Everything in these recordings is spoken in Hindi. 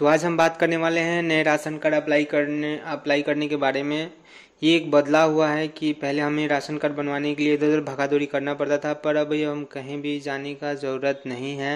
तो आज हम बात करने वाले हैं नए राशन कार्ड अप्लाई करने अप्लाई करने के बारे में ये एक बदलाव हुआ है कि पहले हमें राशन कार्ड बनवाने के लिए इधर उधर दौड़ी करना पड़ता था पर अब ये हम कहीं भी जाने का ज़रूरत नहीं है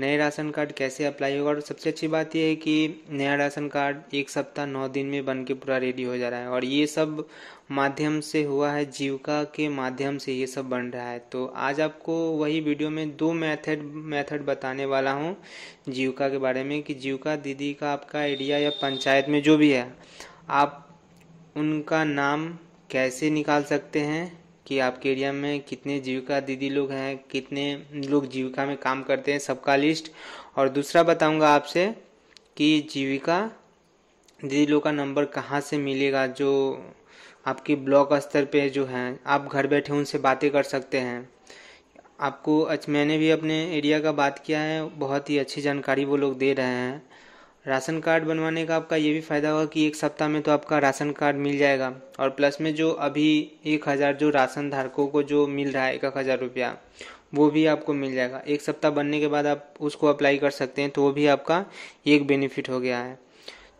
नए राशन कार्ड कैसे अप्लाई होगा और सबसे अच्छी बात यह है कि नया राशन कार्ड एक सप्ताह नौ दिन में बन के पूरा रेडी हो जा रहा है और ये सब माध्यम से हुआ है जीविका के माध्यम से ये सब बन रहा है तो आज आपको वही वीडियो में दो मेथड मेथड बताने वाला हूँ जीविका के बारे में कि जीविका दीदी का आपका एरिया या पंचायत में जो भी है आप उनका नाम कैसे निकाल सकते हैं कि आपके एरिया में कितने जीविका दीदी लोग हैं कितने लोग जीविका में काम करते हैं सबका लिस्ट और दूसरा बताऊंगा आपसे कि जीविका दीदी लोग का नंबर कहाँ से मिलेगा जो आपके ब्लॉक स्तर पे जो हैं आप घर बैठे उनसे बातें कर सकते हैं आपको मैंने भी अपने एरिया का बात किया है बहुत ही अच्छी जानकारी वो लोग दे रहे हैं राशन कार्ड बनवाने का आपका ये भी फ़ायदा होगा कि एक सप्ताह में तो आपका राशन कार्ड मिल जाएगा और प्लस में जो अभी एक हज़ार जो राशन धारकों को जो मिल रहा है एक हज़ार रुपया वो भी आपको मिल जाएगा एक सप्ताह बनने के बाद आप उसको अप्लाई कर सकते हैं तो वो भी आपका एक बेनिफिट हो गया है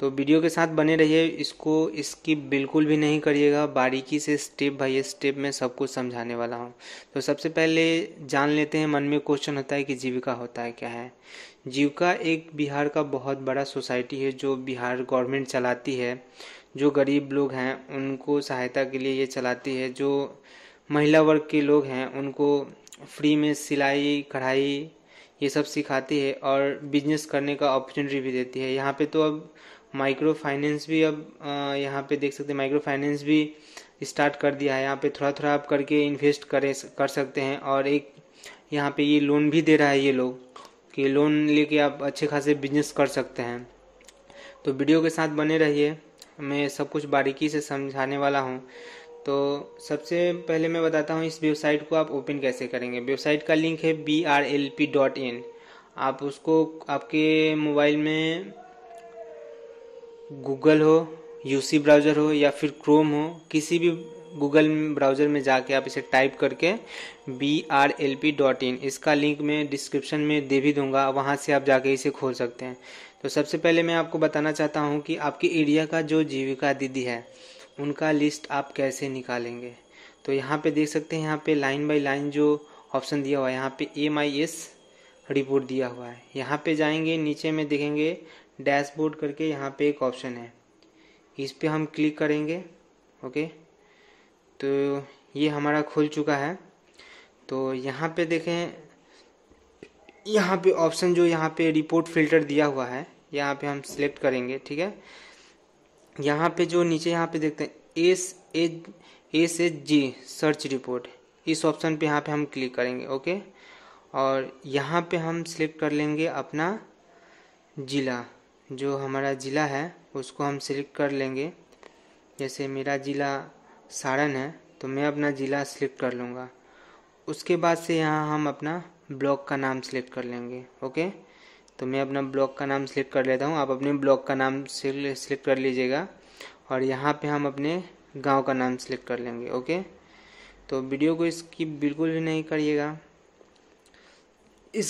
तो वीडियो के साथ बने रहिए इसको इसकी बिल्कुल भी नहीं करिएगा बारीकी से स्टेप बाई स्टेप में सब कुछ समझाने वाला हूँ तो सबसे पहले जान लेते हैं मन में क्वेश्चन होता है कि जीविका होता है क्या है जीविका एक बिहार का बहुत बड़ा सोसाइटी है जो बिहार गवर्नमेंट चलाती है जो गरीब लोग हैं उनको सहायता के लिए ये चलाती है जो महिला वर्ग के लोग हैं उनको फ्री में सिलाई कढ़ाई ये सब सिखाती है और बिजनेस करने का अपॉर्चुनिटी भी देती है यहाँ पे तो अब माइक्रो फाइनेंस भी अब यहाँ पे देख सकते हैं माइक्रो फाइनेंस भी स्टार्ट कर दिया है यहाँ पे थोड़ा थोड़ा आप करके इन्वेस्ट करें कर सकते हैं और एक यहाँ पे ये लोन भी दे रहा है ये लोग कि लोन लेके आप अच्छे खासे बिजनेस कर सकते हैं तो वीडियो के साथ बने रहिए मैं सब कुछ बारीकी से समझाने वाला हूँ तो सबसे पहले मैं बताता हूँ इस वेबसाइट को आप ओपन कैसे करेंगे वेबसाइट का लिंक है B R L P dot in आप उसको आपके मोबाइल में गूगल हो यूसी ब्राउज़र हो या फिर क्रोम हो किसी भी गूगल ब्राउज़र में जाके आप इसे टाइप करके B R L P dot in इसका लिंक मैं डिस्क्रिप्शन में दे भी दूंगा वहाँ से आप जाके इसे खोल सकते हैं तो सबसे पहले मैं आपको बताना चाहता हूँ कि आपके एरिया का जो जीविका दीदी है उनका लिस्ट आप कैसे निकालेंगे तो यहाँ पे देख सकते हैं यहाँ पे लाइन बाय लाइन जो ऑप्शन दिया हुआ है यहाँ पे एम आई एस रिपोर्ट दिया हुआ है यहाँ पे जाएंगे नीचे में देखेंगे डैशबोर्ड करके यहाँ पे एक ऑप्शन है इस पर हम क्लिक करेंगे ओके तो ये हमारा खुल चुका है तो यहाँ पे देखें यहाँ पे ऑप्शन जो यहाँ पे रिपोर्ट फिल्टर दिया हुआ है यहाँ पे हम सिलेक्ट करेंगे ठीक है यहाँ पे जो नीचे यहाँ पे देखते हैं S H S H G search report इस ऑप्शन पे यहाँ पे हम क्लिक करेंगे ओके और यहाँ पे हम सिलेक्ट कर लेंगे अपना ज़िला जो हमारा ज़िला है उसको हम सिलेक्ट कर लेंगे जैसे मेरा ज़िला सारण है तो मैं अपना ज़िला सिलेक्ट कर लूँगा उसके बाद से यहाँ हम अपना ब्लॉक का नाम सिलेक्ट कर लेंगे ओके तो मैं अपना ब्लॉक का नाम सिलेक्ट कर लेता हूँ आप अपने ब्लॉक का नाम सिलेक्ट कर लीजिएगा और यहाँ पे हम अपने गांव का नाम सिलेक्ट कर लेंगे ओके तो वीडियो को स्किप बिल्कुल भी नहीं करिएगा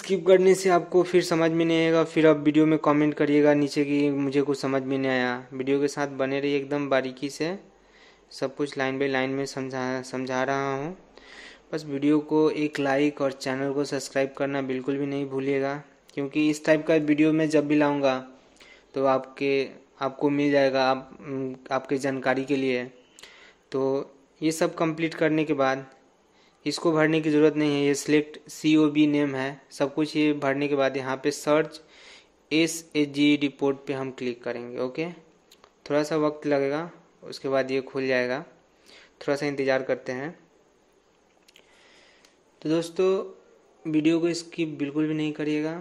स्किप करने से आपको फिर समझ में नहीं आएगा फिर आप वीडियो में कमेंट करिएगा नीचे कि मुझे कुछ समझ में नहीं आया वीडियो के साथ बने रहिए एकदम बारीकी से सब कुछ लाइन बाई लाइन में समझा समझा रहा हूँ बस वीडियो को एक लाइक और चैनल को सब्सक्राइब करना बिल्कुल भी नहीं भूलिएगा क्योंकि इस टाइप का वीडियो मैं जब भी लाऊंगा तो आपके आपको मिल जाएगा आप आपके जानकारी के लिए तो ये सब कंप्लीट करने के बाद इसको भरने की ज़रूरत नहीं है ये select C O B name है सब कुछ ये भरने के बाद यहाँ पे search S A G report पे हम क्लिक करेंगे ओके थोड़ा सा वक्त लगेगा उसके बाद ये खुल जाएगा थोड़ा सा इंतज़ार करते हैं तो दोस्तों वीडियो को स्किप बिल्कुल भी नहीं करिएगा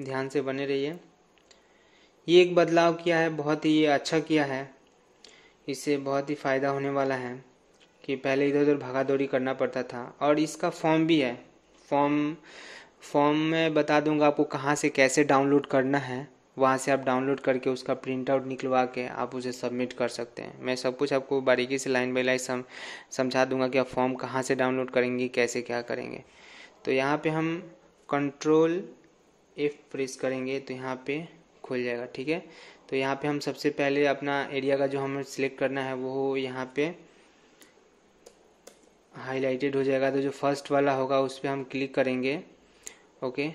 ध्यान से बने रहिए ये एक बदलाव किया है बहुत ही अच्छा किया है इससे बहुत ही फ़ायदा होने वाला है कि पहले इधर उधर भागा दौड़ी करना पड़ता था और इसका फॉर्म भी है फॉर्म फॉर्म में बता दूंगा आपको कहाँ से कैसे डाउनलोड करना है वहाँ से आप डाउनलोड करके उसका प्रिंट आउट निकलवा के आप उसे सबमिट कर सकते हैं मैं सब कुछ आपको बारीकी से लाइन बाई लाइन सम समझा दूंगा कि आप फॉर्म कहाँ से डाउनलोड करेंगे कैसे क्या करेंगे तो यहाँ पे हम कंट्रोल एफ प्रेस करेंगे तो यहाँ पे खुल जाएगा ठीक है तो यहाँ पे हम सबसे पहले अपना एरिया का जो हमें सिलेक्ट करना है वो यहाँ पे हाईलाइटेड हो जाएगा तो जो फर्स्ट वाला होगा उस पर हम क्लिक करेंगे ओके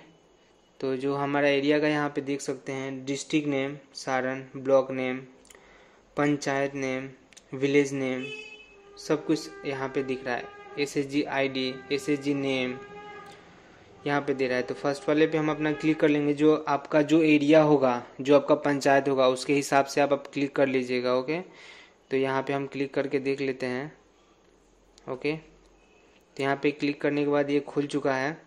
तो जो हमारा एरिया का यहाँ पे देख सकते हैं district name Saran block name panchayat name village name सब कुछ यहाँ पे दिख रहा है S S G I D S S G name यहाँ पे दे रहा है तो फर्स्ट वाले पे हम अपना क्लिक कर लेंगे जो आपका जो एरिया होगा जो आपका पंचायत होगा उसके हिसाब से आप, आप क्लिक कर लीजिएगा ओके तो यहाँ पे हम क्लिक करके देख लेते हैं ओके तो यहाँ पे क्लिक करने के बाद ये खुल चुका है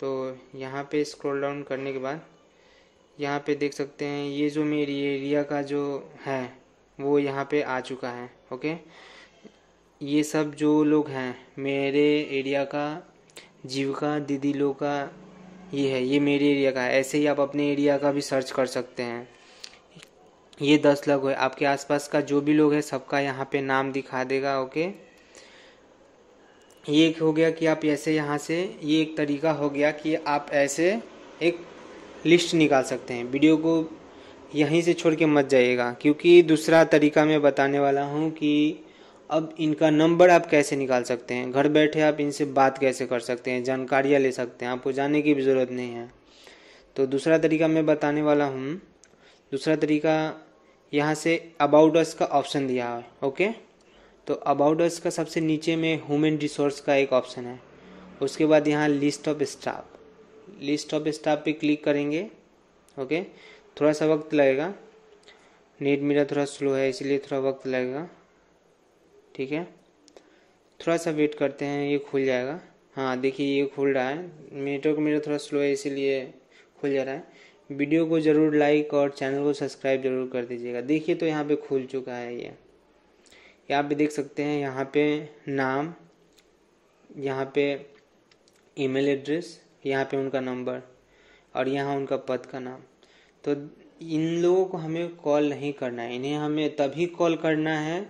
तो यहाँ पे स्क्रॉल डाउन करने के बाद यहाँ पे देख सकते हैं ये जो मेरी एरिया का जो है वो यहाँ पे आ चुका है ओके ये सब जो लोग हैं मेरे एरिया का जीविका दीदी लोग का ये है ये मेरे एरिया का है ऐसे ही आप अपने एरिया का भी सर्च कर सकते हैं ये दस लोग है आपके आसपास का जो भी लोग है सबका यहाँ पे नाम दिखा देगा ओके ये हो गया कि आप ऐसे यहाँ से ये एक तरीका हो गया कि आप ऐसे एक लिस्ट निकाल सकते हैं वीडियो को यहीं से छोड़ के मत जाइएगा क्योंकि दूसरा तरीका मैं बताने वाला हूँ कि अब इनका नंबर आप कैसे निकाल सकते हैं घर बैठे आप इनसे बात कैसे कर सकते हैं जानकारियाँ ले सकते हैं आपको जाने की भी ज़रूरत नहीं है तो दूसरा तरीका मैं बताने वाला हूँ दूसरा तरीका यहाँ से अबाउट अस का ऑप्शन दिया है ओके तो अबाउट अस का सबसे नीचे में ह्यूमन रिसोर्स का एक ऑप्शन है उसके बाद यहाँ list of staff list of staff पे क्लिक करेंगे ओके थोड़ा सा वक्त लगेगा नेट मेरा थोड़ा स्लो है इसलिए थोड़ा वक्त लगेगा ठीक है थोड़ा सा वेट करते हैं ये खुल जाएगा हाँ देखिए ये खुल रहा है नेटवर्क मेरा थोड़ा स्लो है इसीलिए खुल जा रहा है वीडियो को ज़रूर लाइक और चैनल को सब्सक्राइब जरूर कर दीजिएगा देखिए तो यहाँ पे खुल चुका है ये कि आप भी देख सकते हैं यहाँ पे नाम यहाँ पे ईमेल एड्रेस यहाँ पे उनका नंबर और यहाँ उनका पद का नाम तो इन लोगों को हमें कॉल नहीं करना है इन्हें हमें तभी कॉल करना है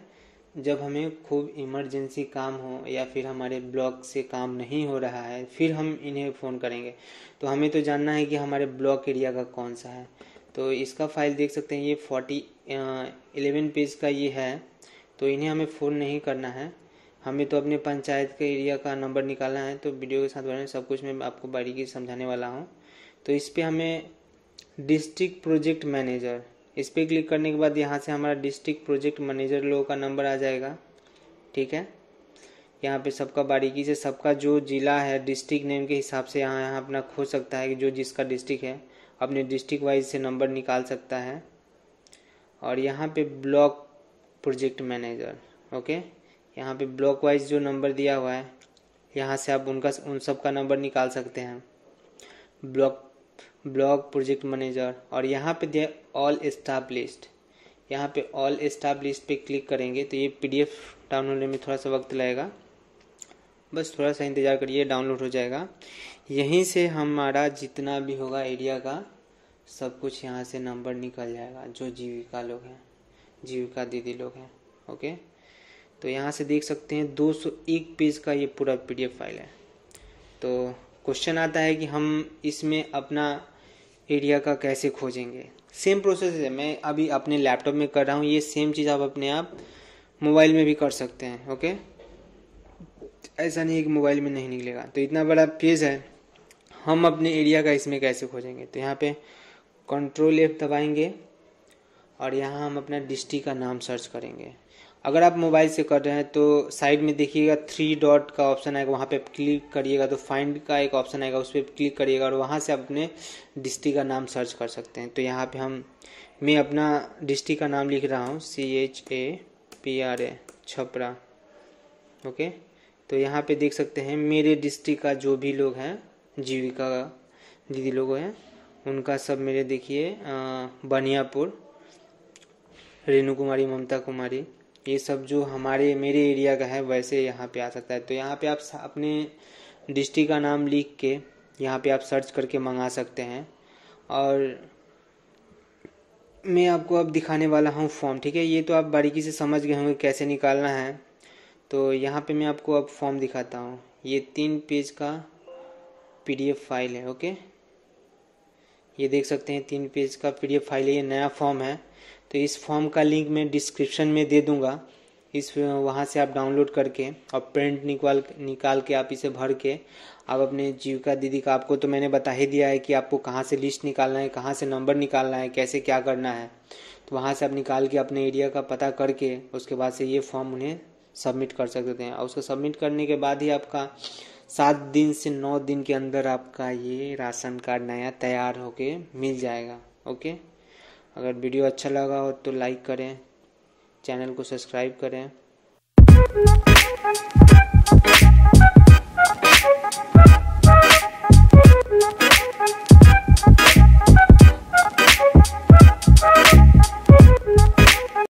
जब हमें खूब इमरजेंसी काम हो या फिर हमारे ब्लॉक से काम नहीं हो रहा है फिर हम इन्हें फ़ोन करेंगे तो हमें तो जानना है कि हमारे ब्लॉक एरिया का कौन सा है तो इसका फाइल देख सकते हैं ये फोर्टी एलेवन पेज का ये है तो इन्हें हमें फ़ोन नहीं करना है हमें तो अपने पंचायत के एरिया का नंबर निकालना है तो वीडियो के साथ बने सब कुछ मैं आपको बारीकी समझाने वाला हूँ तो इस पर हमें डिस्ट्रिक्ट प्रोजेक्ट मैनेजर इस पर क्लिक करने के बाद यहाँ से हमारा डिस्ट्रिक्ट प्रोजेक्ट मैनेजर लोगों का नंबर आ जाएगा ठीक है यहाँ पे सबका बारीकी से सबका जो ज़िला है डिस्ट्रिक्ट नेम के हिसाब से यहाँ यहाँ अपना खोज सकता है कि जो जिसका डिस्ट्रिक्ट है अपने डिस्ट्रिक्ट वाइज से नंबर निकाल सकता है और यहाँ पे ब्लॉक प्रोजेक्ट मैनेजर ओके यहाँ पे ब्लॉक वाइज जो नंबर दिया हुआ है यहाँ से आप उनका उन सब का नंबर निकाल सकते हैं ब्लॉक ब्लॉक प्रोजेक्ट मैनेजर और यहाँ पे दिया ऑल स्टाफ लिस्ट यहाँ पे ऑल स्टाफ लिस्ट पे क्लिक करेंगे तो ये पीडीएफ डाउनलोड होने में थोड़ा सा वक्त लगेगा बस थोड़ा सा इंतज़ार करिए डाउनलोड हो जाएगा यहीं से हमारा जितना भी होगा एरिया का सब कुछ यहाँ से नंबर निकल जाएगा जो जीविका लोग हैं जीविका दीदी लोग हैं ओके तो यहाँ से देख सकते हैं 201 पेज का ये पूरा पीडीएफ फाइल है तो क्वेश्चन आता है कि हम इसमें अपना एरिया का कैसे खोजेंगे सेम प्रोसेस है मैं अभी अपने लैपटॉप में कर रहा हूँ ये सेम चीज़ आप अपने आप मोबाइल में भी कर सकते हैं ओके ऐसा नहीं है कि मोबाइल में नहीं निकलेगा तो इतना बड़ा पेज है हम अपने एरिया का इसमें कैसे खोजेंगे तो यहाँ पे कंट्रोल एफ दबाएंगे और यहाँ हम अपना डिस्ट्रिक्ट का नाम सर्च करेंगे अगर आप मोबाइल से कर रहे हैं तो साइड में देखिएगा थ्री डॉट का ऑप्शन आएगा वहाँ पे क्लिक करिएगा तो फाइंड का एक ऑप्शन आएगा उस पर क्लिक करिएगा और वहाँ से आप अपने डिस्ट्रिक्ट का नाम सर्च कर सकते हैं तो यहाँ पे हम मैं अपना डिस्ट्रिक्ट का नाम लिख रहा हूँ C H A P R A Chhapra okay तो यहाँ पे देख सकते हैं मेरे डिस्ट्रिक्ट का जो भी लोग हैं जीविका दीदी लोग हैं उनका सब मेरे देखिए बनियापुर रेनू कुमारी ममता कुमारी ये सब जो हमारे मेरे एरिया का है वैसे यहाँ पे आ सकता है तो यहाँ पे आप अपने डिस्ट्रिक्ट का नाम लिख के यहाँ पे आप सर्च करके मंगा सकते हैं और मैं आपको अब दिखाने वाला हूँ फॉर्म ठीक है ये तो आप बारीकी से समझ गए होंगे कैसे निकालना है तो यहाँ पे मैं आपको अब फॉर्म दिखाता हूँ ये तीन पेज का पीडीएफ फाइल है ओके ये देख सकते हैं तीन पेज का पीडीएफ फाइल है ये नया फॉर्म है तो इस फॉर्म का लिंक मैं डिस्क्रिप्शन में दे दूंगा इस वहाँ से आप डाउनलोड करके और प्रिंट निकाल निकाल के आप इसे भर के आप अपने जीविका दीदी का आपको तो मैंने बता ही दिया है कि आपको कहाँ से लिस्ट निकालना है कहाँ से नंबर निकालना है कैसे क्या करना है तो वहाँ से आप निकाल के अपने एरिया का पता करके उसके बाद से ये फॉर्म उन्हें सबमिट कर सकते हैं और उसको सबमिट करने के बाद ही आपका सात दिन से नौ दिन के अंदर आपका ये राशन कार्ड नया तैयार होके मिल जाएगा ओके अगर वीडियो अच्छा लगा हो तो लाइक करें चैनल को सब्सक्राइब करें